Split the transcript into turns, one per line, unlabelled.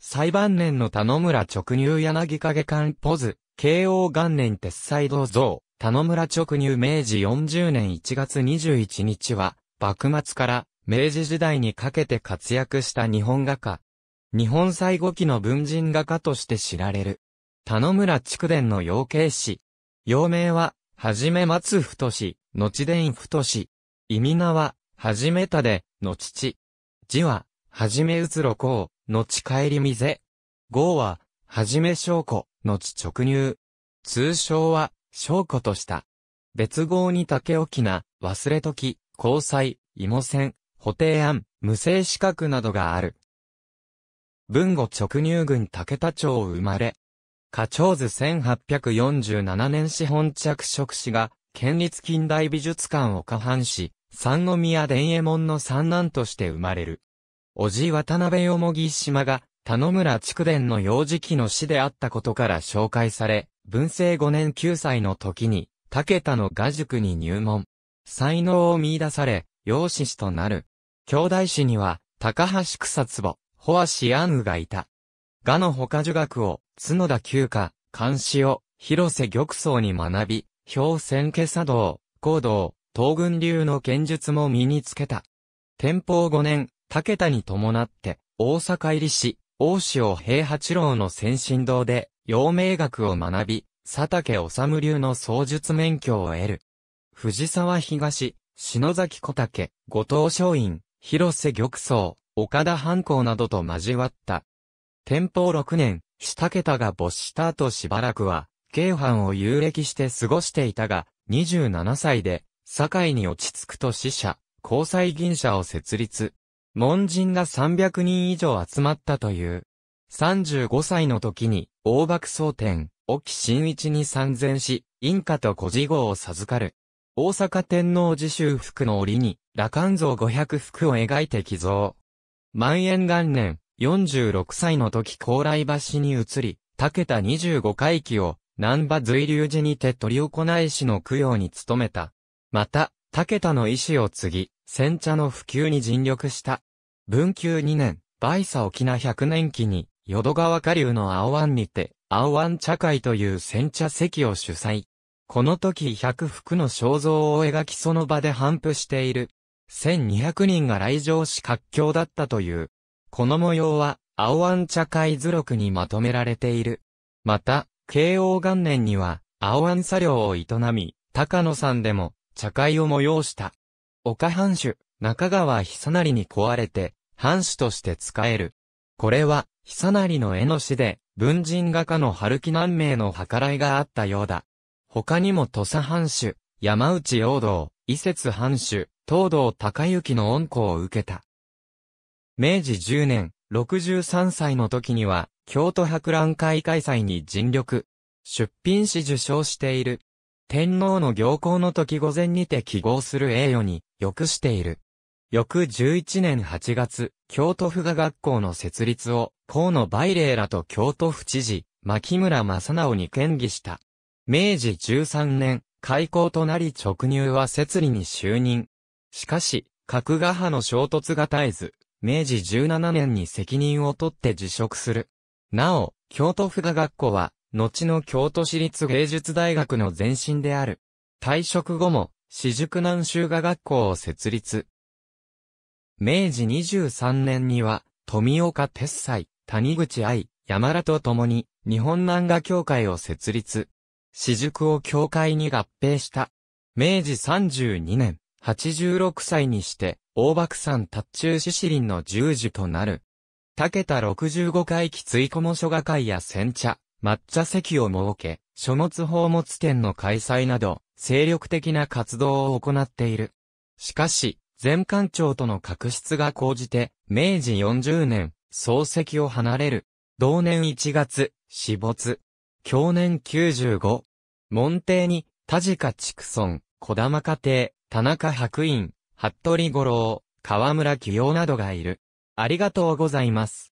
最晩年の田野村直入柳影館ポズ、慶応元年鉄斎銅像、田野村直入明治40年1月21日は、幕末から明治時代にかけて活躍した日本画家。日本最後期の文人画家として知られる。田野村畜伝の養鶏師。幼名は、はじめ松太し、後伝太し。意味名は、はじめたで、の父。字は、はじめうつろこう、のち帰りみぜ。うは、はじめ証拠、ち直入。通称は、証拠とした。別号に竹きな、忘れとき、交際、芋線、補定案、無性資格などがある。文後直入軍竹田町を生まれ。課長図1847年資本着色紙が、県立近代美術館を下半し、三宮伝右衛門の三男として生まれる。おじ渡辺よもぎ島が、田野村筑田の幼児期の死であったことから紹介され、文政5年9歳の時に、竹田の画塾に入門。才能を見出され、養子師となる。兄弟子には、高橋草坪、ホアシアンウがいた。画の他儒学を、角田休暇、監視を、広瀬玉藻に学び、表千家作道、行動、東軍流の剣術も身につけた。天保5年、武田に伴って、大阪入りし、大塩平八郎の先進堂で、陽明学を学び、佐竹治流の創術免許を得る。藤沢東、篠崎小竹、後藤松陰、広瀬玉僧、岡田藩校などと交わった。天保六年、下田が没した後しばらくは、京藩を遊歴して過ごしていたが、27歳で、堺に落ち着くと死者、交際銀社を設立。門人が300人以上集まったという。35歳の時に、大爆争天、沖新一に参戦し、インと古事号を授かる。大阪天皇自修服の折に、羅漢像500服を描いて寄贈。万延元年、46歳の時高麗橋に移り、武田25回忌を、南波随流寺にて取り行い師の供養に努めた。また、武田の意志を継ぎ、煎茶の普及に尽力した。文久2年、バイサ沖縄100年期に、淀川下流の青湾にて、青湾茶会という煎茶席を主催。この時百福の肖像を描きその場で反布している。1200人が来場し活況だったという。この模様は、青湾茶会図録にまとめられている。また、慶応元年には、青湾茶寮を営み、高野んでも、茶会を催した。岡藩主、中川久成に壊れて、藩主として使える。これは、久成の絵の詩で、文人画家の春木南明の計らいがあったようだ。他にも土佐藩主、山内陽道、伊節藩主、東道隆行の恩子を受けた。明治10年、63歳の時には、京都博覧会開催に尽力。出品し受賞している。天皇の行幸の時午前にて記号する栄誉に、よくしている。翌11年8月、京都府が学校の設立を、河野梅霊らと京都府知事、牧村正直に建議した。明治13年、開校となり直入は設理に就任。しかし、各画派の衝突が絶えず、明治17年に責任を取って辞職する。なお、京都府画学校は、後の京都市立芸術大学の前身である。退職後も、私塾南州画学校を設立。明治23年には、富岡鉄斎、谷口愛、山田と共に、日本南画協会を設立。私塾を協会に合併した。明治32年、86歳にして、大爆山達中獅子林の従事となる。武田65回きついこも書画会や煎茶、抹茶席を設け、書物宝物展の開催など、精力的な活動を行っている。しかし、前官庁との確執が講じて、明治40年、漱石を離れる。同年1月、死没。去年95。門弟に、田近畜村、小玉家庭、田中白院、服部五郎、河村清などがいる。ありがとうございます。